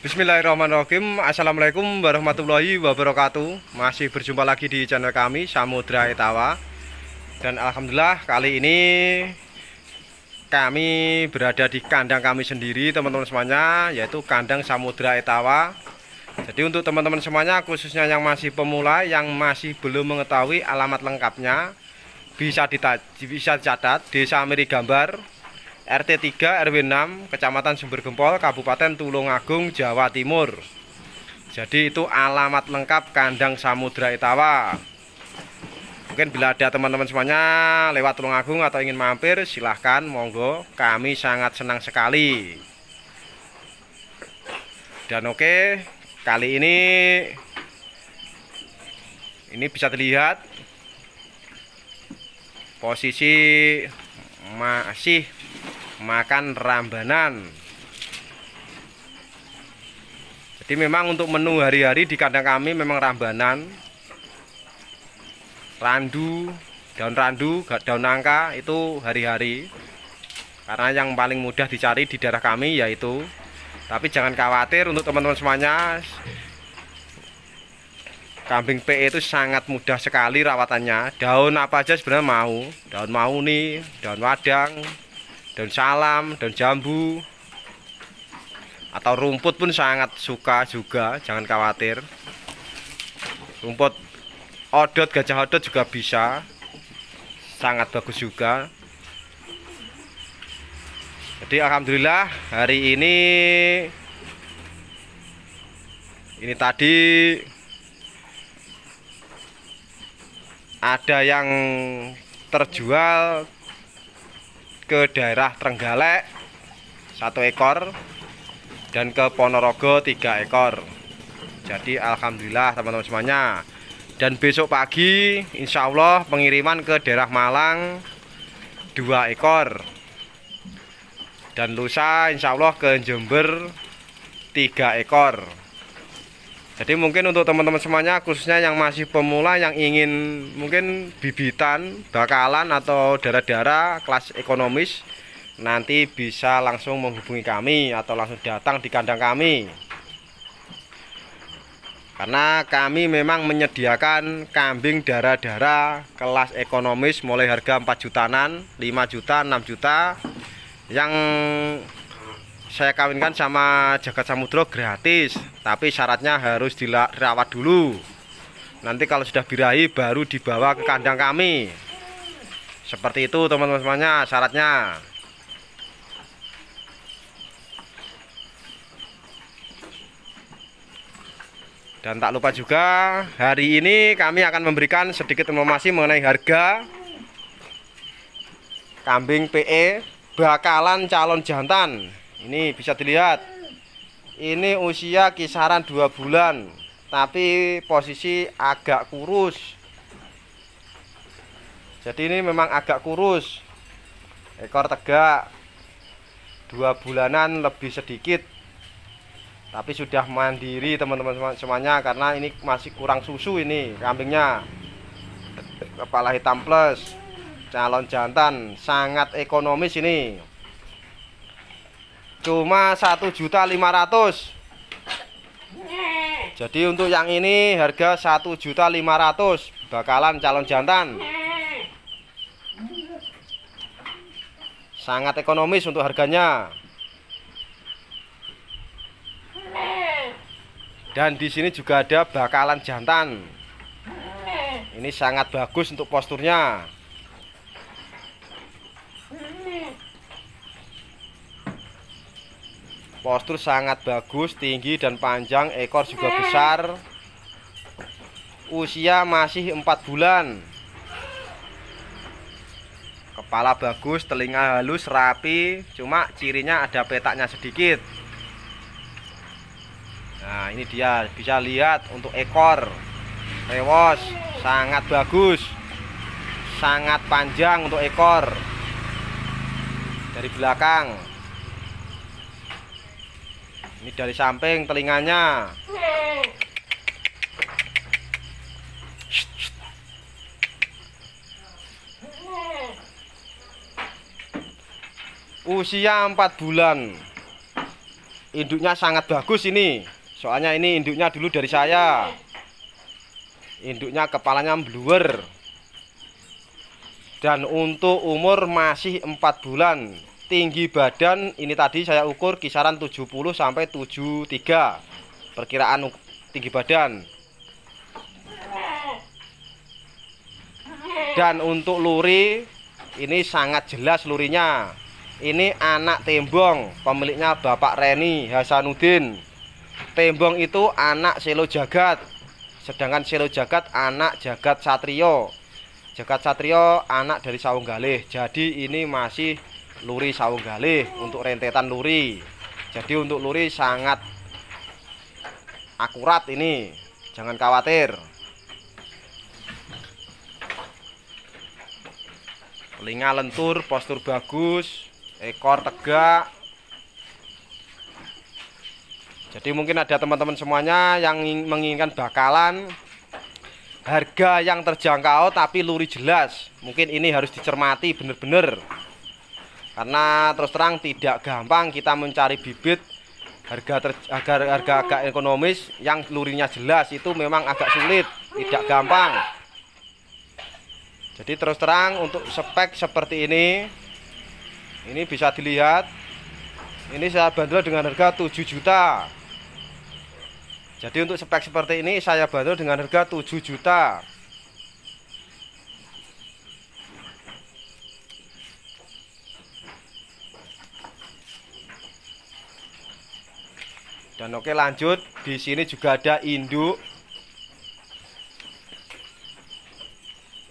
Bismillahirrahmanirrahim Assalamualaikum warahmatullahi wabarakatuh Masih berjumpa lagi di channel kami Samudra Etawa Dan Alhamdulillah kali ini Kami berada di kandang kami sendiri teman-teman semuanya Yaitu kandang Samudra Etawa Jadi untuk teman-teman semuanya khususnya yang masih pemula Yang masih belum mengetahui alamat lengkapnya Bisa, bisa dicatat Desa Miri Gambar RT 3 RW 6 Kecamatan Sumber Gempol Kabupaten Tulungagung Jawa Timur jadi itu alamat lengkap kandang Samudra Itawa mungkin bila ada teman-teman semuanya lewat Tulungagung atau ingin mampir silahkan monggo kami sangat senang sekali dan oke kali ini ini bisa dilihat posisi masih makan rambanan jadi memang untuk menu hari-hari di kandang kami memang rambanan randu daun randu daun nangka itu hari-hari karena yang paling mudah dicari di daerah kami yaitu tapi jangan khawatir untuk teman-teman semuanya kambing PE itu sangat mudah sekali rawatannya daun apa aja sebenarnya mau daun mau nih, daun wadang daun salam daun jambu atau rumput pun sangat suka juga jangan khawatir rumput odot gajah odot juga bisa sangat bagus juga jadi alhamdulillah hari ini ini tadi ada yang terjual ke daerah Trenggalek satu ekor dan ke Ponorogo tiga ekor jadi Alhamdulillah teman-teman semuanya dan besok pagi Insya Allah pengiriman ke daerah Malang dua ekor dan lusa Insya Allah ke Jember tiga ekor jadi mungkin untuk teman-teman semuanya khususnya yang masih pemula yang ingin mungkin bibitan bakalan atau darah-darah kelas ekonomis nanti bisa langsung menghubungi kami atau langsung datang di kandang kami karena kami memang menyediakan kambing darah-darah kelas ekonomis mulai harga 4 jutaan, 5 juta, 6 juta yang saya kawinkan sama jagat samudro gratis tapi syaratnya harus dirawat dulu nanti kalau sudah birahi baru dibawa ke kandang kami seperti itu teman-teman semuanya syaratnya Dan tak lupa juga hari ini kami akan memberikan sedikit informasi mengenai harga kambing PE bakalan calon jantan ini bisa dilihat ini usia kisaran dua bulan tapi posisi agak kurus jadi ini memang agak kurus ekor tegak dua bulanan lebih sedikit tapi sudah mandiri teman-teman semuanya karena ini masih kurang susu ini kambingnya kepala hitam plus calon jantan sangat ekonomis ini cuma satu juta lima ratus jadi untuk yang ini harga satu juta lima ratus bakalan calon jantan sangat ekonomis untuk harganya dan di sini juga ada bakalan jantan ini sangat bagus untuk posturnya Postur sangat bagus, tinggi dan panjang, ekor juga besar. Usia masih 4 bulan. Kepala bagus, telinga halus, rapi, cuma cirinya ada petaknya sedikit. Nah, ini dia bisa lihat untuk ekor. Rewos sangat bagus. Sangat panjang untuk ekor. Dari belakang ini dari samping telinganya usia 4 bulan induknya sangat bagus ini soalnya ini induknya dulu dari saya induknya kepalanya bluer dan untuk umur masih 4 bulan tinggi badan ini tadi saya ukur kisaran 70 sampai 73 perkiraan tinggi badan dan untuk luri ini sangat jelas lurinya ini anak tembong pemiliknya Bapak Reni Hasanuddin tembong itu anak selo jagat sedangkan selo jagat anak jagat satrio jagat satrio anak dari sawung galih jadi ini masih luri saung untuk rentetan luri jadi untuk luri sangat akurat ini jangan khawatir telinga lentur postur bagus ekor tegak jadi mungkin ada teman-teman semuanya yang menginginkan bakalan harga yang terjangkau tapi luri jelas. Mungkin ini harus dicermati benar-benar karena terus terang tidak gampang kita mencari bibit harga ter, harga harga agak ekonomis yang lurinya jelas itu memang agak sulit tidak gampang jadi terus terang untuk spek seperti ini ini bisa dilihat ini saya bandel dengan harga 7 juta jadi untuk spek seperti ini saya bandel dengan harga 7 juta Dan oke lanjut, di sini juga ada induk.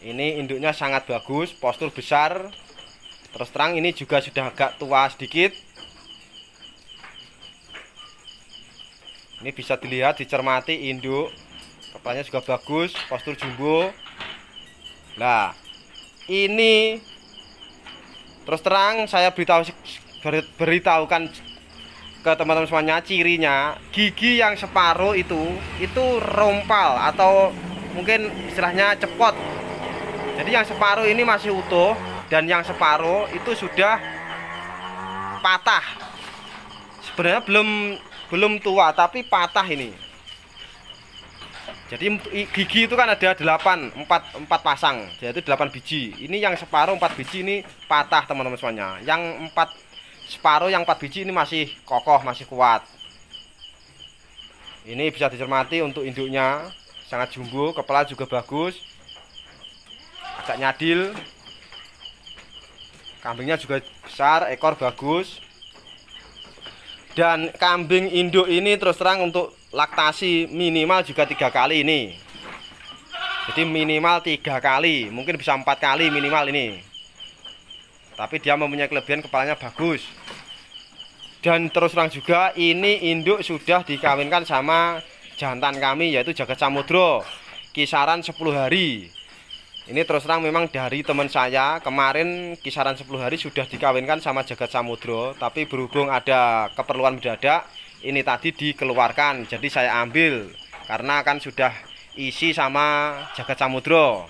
Ini induknya sangat bagus, postur besar. Terus terang ini juga sudah agak tua sedikit. Ini bisa dilihat, dicermati induk. Kepalanya juga bagus, postur jumbo. Nah, ini terus terang saya beritahu beritahukan ke teman-teman semuanya cirinya gigi yang separuh itu itu rompal atau mungkin istilahnya cepot jadi yang separuh ini masih utuh dan yang separuh itu sudah patah sebenarnya belum belum tua tapi patah ini jadi gigi itu kan ada 8 4, 4 pasang yaitu 8 biji ini yang separuh 4 biji ini patah teman-teman semuanya yang 4 separuh yang 4 biji ini masih kokoh masih kuat ini bisa dicermati untuk induknya sangat jumbo kepala juga bagus agak nyadil kambingnya juga besar ekor bagus dan kambing induk ini terus terang untuk laktasi minimal juga tiga kali ini jadi minimal tiga kali mungkin bisa empat kali minimal ini tapi dia mempunyai kelebihan kepalanya bagus dan terus terang juga ini induk sudah dikawinkan sama jantan kami yaitu jagat samudro kisaran 10 hari ini terus terang memang dari teman saya kemarin kisaran 10 hari sudah dikawinkan sama jagat samudro tapi berhubung ada keperluan mendadak ini tadi dikeluarkan jadi saya ambil karena kan sudah isi sama jagat samudro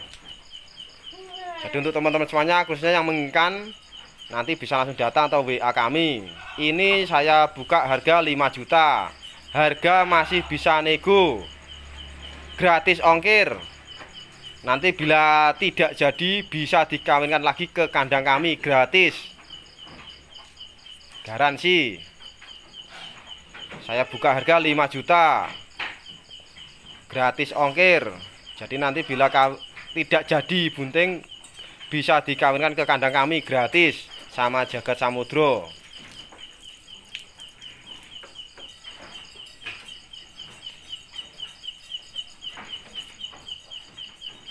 jadi untuk teman-teman semuanya khususnya yang menginginkan nanti bisa langsung datang atau WA kami ini saya buka harga 5 juta harga masih bisa nego gratis ongkir nanti bila tidak jadi bisa dikawinkan lagi ke kandang kami gratis garansi saya buka harga 5 juta gratis ongkir jadi nanti bila tidak jadi bunting bisa dikawinkan ke kandang kami gratis sama jagat samudro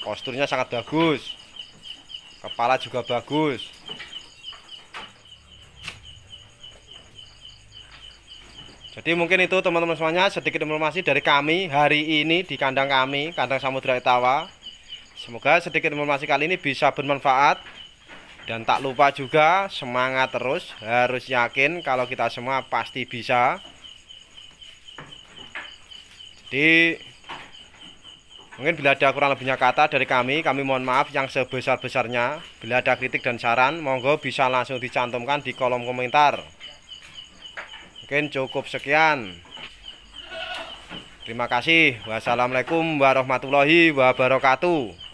posturnya sangat bagus kepala juga bagus Jadi mungkin itu teman-teman semuanya sedikit informasi dari kami hari ini di kandang kami, kandang Samudra etawa. Semoga sedikit informasi kali ini bisa bermanfaat dan tak lupa juga semangat terus harus yakin kalau kita semua pasti bisa jadi mungkin bila ada kurang lebihnya kata dari kami kami mohon maaf yang sebesar-besarnya bila ada kritik dan saran monggo bisa langsung dicantumkan di kolom komentar mungkin cukup sekian terima kasih wassalamualaikum warahmatullahi wabarakatuh